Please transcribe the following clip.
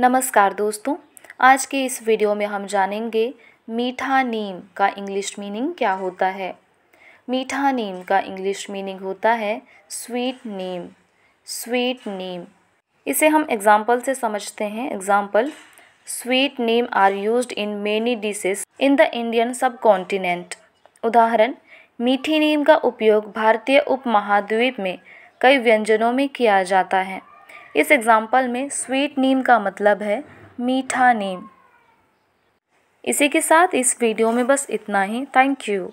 नमस्कार दोस्तों आज के इस वीडियो में हम जानेंगे मीठा नीम का इंग्लिश मीनिंग क्या होता है मीठा नीम का इंग्लिश मीनिंग होता है स्वीट नीम स्वीट नीम इसे हम एग्जाम्पल से समझते हैं example sweet neem are use in many dishes in the Indian subcontinent उदाहरण मीठी नीम का उपयोग भारतीय उपमहाद्वीप में कई व्यंजनों में किया जाता है इस एग्जाम्पल में स्वीट नीम का मतलब है मीठा नीम इसी के साथ इस वीडियो में बस इतना ही थैंक यू